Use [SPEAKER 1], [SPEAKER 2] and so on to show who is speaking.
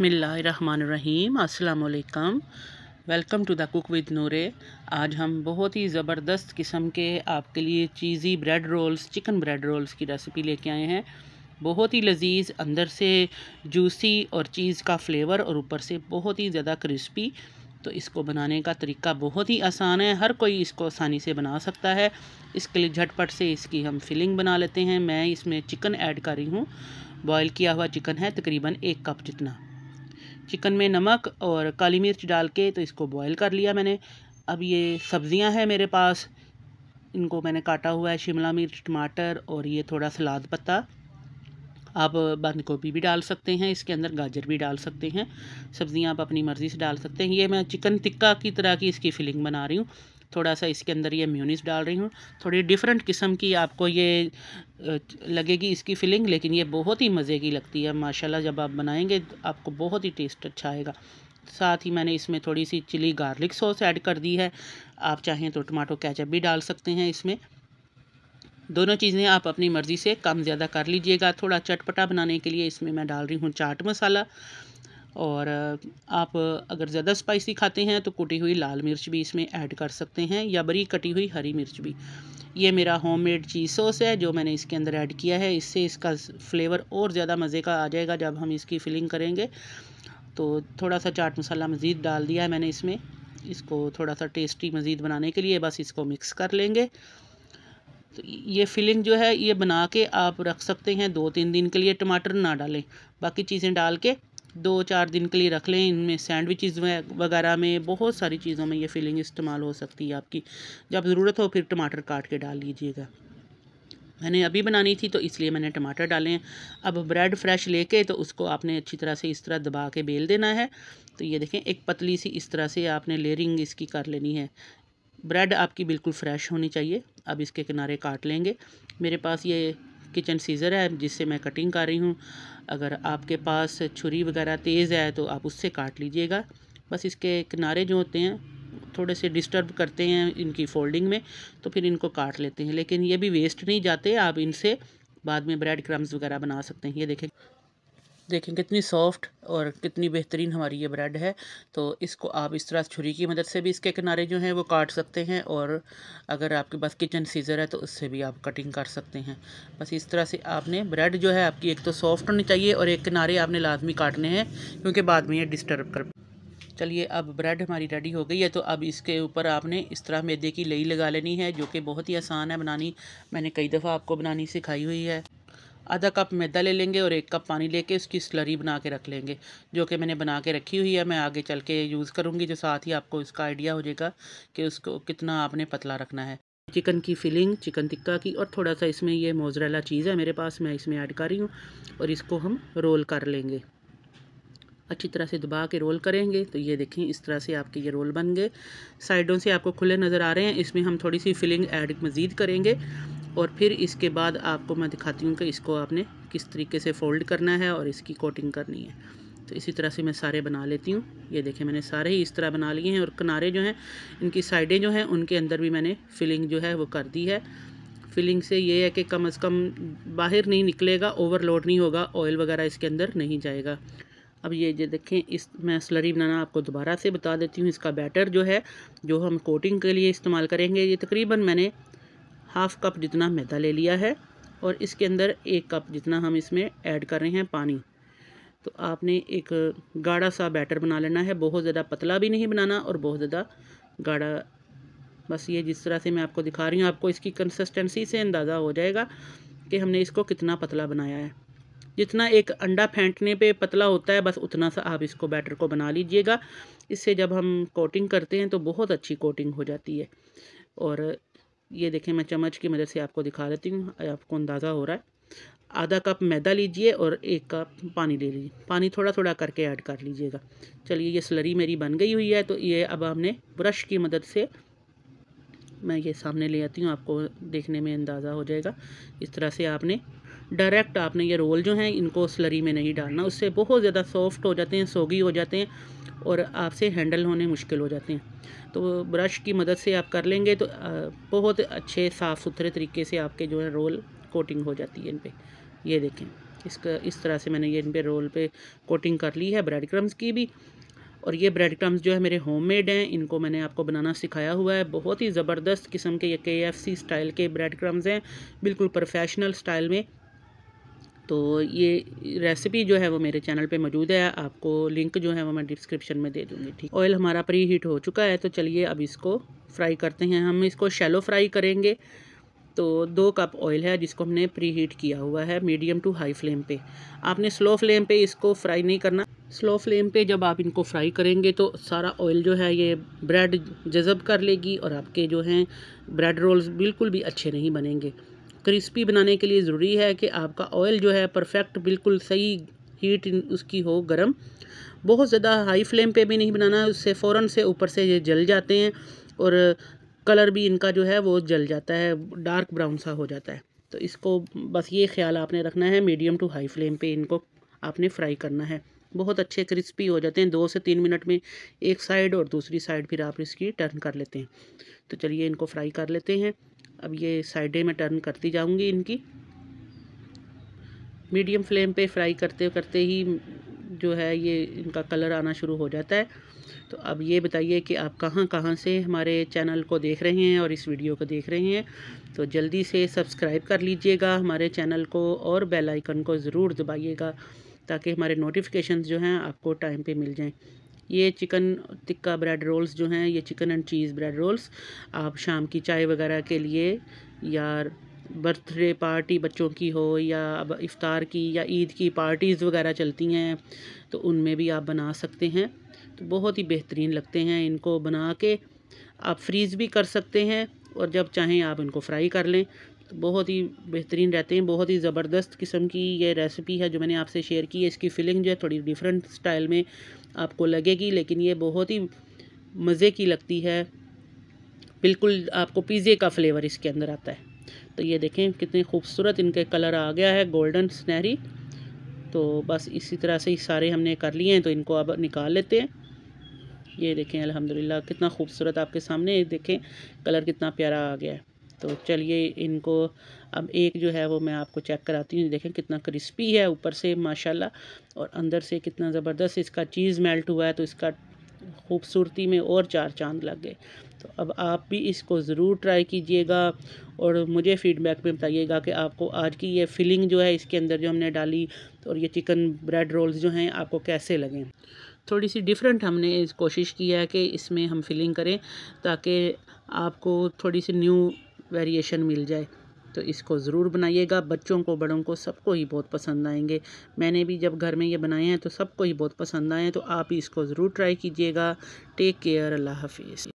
[SPEAKER 1] बिसमीम् अल्लाम welcome to the cook with Noore आज हम बहुत ही ज़बरदस्त किस्म के आपके लिए cheesy bread rolls chicken bread rolls की रेसिपी लेके आए हैं बहुत ही लजीज अंदर से जूसी और चीज़ का फ्लेवर और ऊपर से बहुत ही ज़्यादा क्रिस्पी तो इसको बनाने का तरीका बहुत ही आसान है हर कोई इसको आसानी से बना सकता है इसके लिए झटपट से इसकी हम फिलिंग बना लेते हैं मैं इसमें चिकन ऐड कर रही हूँ बॉयल किया हुआ चिकन है तकरीबन एक कप जितना चिकन में नमक और काली मिर्च डाल के तो इसको बॉईल कर लिया मैंने अब ये सब्ज़ियां हैं मेरे पास इनको मैंने काटा हुआ है शिमला मिर्च टमाटर और ये थोड़ा सलाद पत्ता आप बंद गोभी भी डाल सकते हैं इसके अंदर गाजर भी डाल सकते हैं सब्ज़ियाँ आप अपनी मर्ज़ी से डाल सकते हैं ये मैं चिकन टिक्का की तरह की इसकी फिलिंग बना रही हूँ थोड़ा सा इसके अंदर ये म्यूनिस डाल रही हूँ थोड़ी डिफरेंट किस्म की आपको ये लगेगी इसकी फीलिंग लेकिन ये बहुत ही मज़े की लगती है माशाल्लाह जब आप बनाएंगे आपको बहुत ही टेस्ट अच्छा आएगा साथ ही मैंने इसमें थोड़ी सी चिली गार्लिक सॉस ऐड कर दी है आप चाहें तो टमाटो कैचअप भी डाल सकते हैं इसमें दोनों चीज़ें आप अपनी मर्ज़ी से कम ज़्यादा कर लीजिएगा थोड़ा चटपटा बनाने के लिए इसमें मैं डाल रही हूँ चाट मसाला और आप अगर ज़्यादा स्पाइसी खाते हैं तो कुटी हुई लाल मिर्च भी इसमें ऐड कर सकते हैं या बरी कटी हुई हरी मिर्च भी ये मेरा होममेड चीज़ सॉस है जो मैंने इसके अंदर ऐड किया है इससे इसका फ्लेवर और ज़्यादा मज़े का आ जाएगा जब हम इसकी फिलिंग करेंगे तो थोड़ा सा चाट मसाला मज़ीद डाल दिया है मैंने इसमें इसको थोड़ा सा टेस्टी मज़ीद बनाने के लिए बस इसको मिक्स कर लेंगे तो ये फिलिंग जो है ये बना के आप रख सकते हैं दो तीन दिन के लिए टमाटर ना डालें बाकी चीज़ें डाल के दो चार दिन के लिए रख लें इनमें सैंडविचेस वगैरह में बहुत सारी चीज़ों में ये फिलिंग इस्तेमाल हो सकती है आपकी जब ज़रूरत हो फिर टमाटर काट के डाल लीजिएगा मैंने अभी बनानी थी तो इसलिए मैंने टमाटर डाले हैं अब ब्रेड फ्रेश लेके तो उसको आपने अच्छी तरह से इस तरह दबा के बेल देना है तो ये देखें एक पतली सी इस तरह से आपने लेयरिंग इसकी कर लेनी है ब्रेड आपकी बिल्कुल फ्रेश होनी चाहिए अब इसके किनारे काट लेंगे मेरे पास ये किचन सीज़र है जिससे मैं कटिंग कर रही हूँ अगर आपके पास छुरी वगैरह तेज़ है तो आप उससे काट लीजिएगा बस इसके किनारे जो होते हैं थोड़े से डिस्टर्ब करते हैं इनकी फोल्डिंग में तो फिर इनको काट लेते हैं लेकिन ये भी वेस्ट नहीं जाते आप इनसे बाद में ब्रेड क्रम्स वगैरह बना सकते हैं ये देखें देखें कितनी सॉफ्ट और कितनी बेहतरीन हमारी ये ब्रेड है तो इसको आप इस तरह छुरी की मदद से भी इसके किनारे जो हैं वो काट सकते हैं और अगर आपके पास किचन सीज़र है तो उससे भी आप कटिंग कर सकते हैं बस इस तरह से आपने ब्रेड जो है आपकी एक तो सॉफ्ट होनी चाहिए और एक किनारे आपने लाजमी काटने हैं क्योंकि बाद में ये डिस्टर्ब कर चलिए अब ब्रेड हमारी रेडी हो गई है तो अब इसके ऊपर आपने इस तरह मैदे की लई लगा लेनी है जो कि बहुत ही आसान है बनानी मैंने कई दफ़ा आपको बनानी सिखाई हुई है आधा कप मैदा ले लेंगे और एक कप पानी लेके उसकी स्लरी बना के रख लेंगे जो कि मैंने बना के रखी हुई है मैं आगे चल के यूज़ करूँगी जो साथ ही आपको इसका आइडिया हो जाएगा कि उसको कितना आपने पतला रखना है चिकन की फिलिंग चिकन टिक्का की और थोड़ा सा इसमें ये मोजरेला चीज़ है मेरे पास मैं इसमें ऐड कर रही हूँ और इसको हम रोल कर लेंगे अच्छी तरह से दबा के रोल करेंगे तो ये देखें इस तरह से आपके ये रोल बन गए साइडों से आपको खुले नज़र आ रहे हैं इसमें हम थोड़ी सी फिलिंग ऐड मज़ीद करेंगे और फिर इसके बाद आपको मैं दिखाती हूँ कि इसको आपने किस तरीके से फ़ोल्ड करना है और इसकी कोटिंग करनी है तो इसी तरह से मैं सारे बना लेती हूँ ये देखें मैंने सारे ही इस तरह बना लिए हैं और किनारे जो हैं इनकी साइडें जो हैं उनके अंदर भी मैंने फिलिंग जो है वो कर दी है फिलिंग से ये है कि कम अज़ कम बाहर नहीं निकलेगा ओवरलोड नहीं होगा ऑयल वगैरह इसके अंदर नहीं जाएगा अब ये जो देखें इस मैं स्लरी बनाना आपको दोबारा से बता देती हूँ इसका बैटर जो है जो हम कोटिंग के लिए इस्तेमाल करेंगे ये तकरीबन मैंने हाफ़ कप जितना मैदा ले लिया है और इसके अंदर एक कप जितना हम इसमें ऐड कर रहे हैं पानी तो आपने एक गाढ़ा सा बैटर बना लेना है बहुत ज़्यादा पतला भी नहीं बनाना और बहुत ज़्यादा गाढ़ा बस ये जिस तरह से मैं आपको दिखा रही हूँ आपको इसकी कंसिस्टेंसी से अंदाज़ा हो जाएगा कि हमने इसको कितना पतला बनाया है जितना एक अंडा फेंटने पे पतला होता है बस उतना सा आप इसको बैटर को बना लीजिएगा इससे जब हम कोटिंग करते हैं तो बहुत अच्छी कोटिंग हो जाती है और ये देखें मैं चम्मच की मदद से आपको दिखा देती हूँ आपको अंदाज़ा हो रहा है आधा कप मैदा लीजिए और एक कप पानी ले लीजिए पानी थोड़ा थोड़ा करके ऐड कर लीजिएगा चलिए ये स्लरी मेरी बन गई हुई है तो ये अब हमने ब्रश की मदद से मैं ये सामने ले आती हूँ आपको देखने में अंदाज़ा हो जाएगा इस तरह से आपने डायरेक्ट आपने ये रोल जो हैं इनको स्लरी में नहीं डालना उससे बहुत ज़्यादा सॉफ्ट हो जाते हैं सोगी हो जाते हैं और आपसे हैंडल होने मुश्किल हो जाते हैं तो ब्रश की मदद से आप कर लेंगे तो बहुत अच्छे साफ़ सुथरे तरीके से आपके जो है रोल कोटिंग हो जाती है इन पर ये देखें इसका इस तरह से मैंने ये इन पर रोल पर कोटिंग कर ली है ब्रेड क्रम्स की भी और ये ब्रेड क्रम्स जो है मेरे होममेड हैं इनको मैंने आपको बनाना सिखाया हुआ है बहुत ही ज़बरदस्त किस्म के ये के स्टाइल के ब्रेड क्रम्स हैं बिल्कुल प्रोफेशनल स्टाइल में तो ये रेसिपी जो है वो मेरे चैनल पे मौजूद है आपको लिंक जो है वो मैं डिस्क्रिप्शन में दे दूँगी ठीक ऑयल हमारा प्री हीट हो चुका है तो चलिए अब इसको फ्राई करते हैं हम इसको शैलो फ्राई करेंगे तो दो कप ऑयल है जिसको हमने प्री हीट किया हुआ है मीडियम टू हाई फ्लेम पे आपने स्लो फ्लेम पे इसको फ्राई नहीं करना स्लो फ्लेम पे जब आप इनको फ्राई करेंगे तो सारा ऑयल जो है ये ब्रेड जज़ब कर लेगी और आपके जो हैं ब्रेड रोल्स बिल्कुल भी अच्छे नहीं बनेंगे क्रिस्पी बनाने के लिए ज़रूरी है कि आपका ऑयल जो है परफेक्ट बिल्कुल सही हीट उसकी हो गर्म बहुत ज़्यादा हाई फ्लेम पे भी नहीं बनाना उससे फ़ौर से ऊपर से ये जल जाते हैं और कलर भी इनका जो है वो जल जाता है डार्क ब्राउन सा हो जाता है तो इसको बस ये ख्याल आपने रखना है मीडियम टू हाई फ्लेम पे इनको आपने फ्राई करना है बहुत अच्छे क्रिस्पी हो जाते हैं दो से तीन मिनट में एक साइड और दूसरी साइड फिर आप इसकी टर्न कर लेते हैं तो चलिए इनको फ्राई कर लेते हैं अब ये साइडें में टर्न करती जाऊंगी इनकी मीडियम फ्लेम पे फ्राई करते करते ही जो है ये इनका कलर आना शुरू हो जाता है तो अब ये बताइए कि आप कहाँ कहाँ से हमारे चैनल को देख रहे हैं और इस वीडियो को देख रहे हैं तो जल्दी से सब्सक्राइब कर लीजिएगा हमारे चैनल को और बेल आइकन को ज़रूर दबाइएगा ताकि हमारे नोटिफिकेशन जो हैं आपको टाइम पे मिल जाएं ये चिकन टिक्का ब्रेड रोल्स जो हैं ये chicken and cheese bread rolls आप शाम की चाय वगैरह के लिए या बर्थडे पार्टी बच्चों की हो या अब इफ़ार की या ईद की पार्टीज़ वगैरह चलती हैं तो उनमें भी आप बना सकते हैं तो बहुत ही बेहतरीन लगते हैं इनको बना के आप फ्रीज़ भी कर सकते हैं और जब चाहें आप इनको फ्राई कर लें तो बहुत ही बेहतरीन रहते हैं बहुत ही ज़बरदस्त किस्म की ये रेसिपी है जो मैंने आपसे शेयर की है इसकी फीलिंग जो है थोड़ी डिफरेंट स्टाइल में आपको लगेगी लेकिन ये बहुत ही मज़े की लगती है बिल्कुल आपको पिज़्ज़े का फ्लेवर इसके अंदर आता है तो ये देखें कितने खूबसूरत इनके कलर आ गया है गोल्डन स्नहरी तो बस इसी तरह से सारे हमने कर लिए हैं तो इनको अब निकाल लेते हैं ये देखें अल्हम्दुलिल्लाह कितना खूबसूरत आपके सामने देखें कलर कितना प्यारा आ गया है तो चलिए इनको अब एक जो है वो मैं आपको चेक कराती हूँ देखें कितना क्रिस्पी है ऊपर से माशाल्लाह और अंदर से कितना ज़बरदस्त इसका चीज़ मेल्ट हुआ है तो इसका खूबसूरती में और चार चांद लग गए तो अब आप भी इसको ज़रूर ट्राई कीजिएगा और मुझे फीडबैक में बताइएगा कि आपको आज की ये फिलिंग जो है इसके अंदर जो हमने डाली तो और ये चिकन ब्रेड रोल्स जो हैं आपको कैसे लगें थोड़ी सी डिफरेंट हमने कोशिश की है कि इसमें हम फिलिंग करें ताकि आपको थोड़ी सी न्यू वेरिएशन मिल जाए तो इसको ज़रूर बनाइएगा बच्चों को बड़ों को सबको ही बहुत पसंद आएंगे मैंने भी जब घर में ये बनाए हैं तो सबको ही बहुत पसंद आए हैं तो आप ही इसको ज़रूर ट्राई कीजिएगा टेक केयर अल्लाह हाफिज़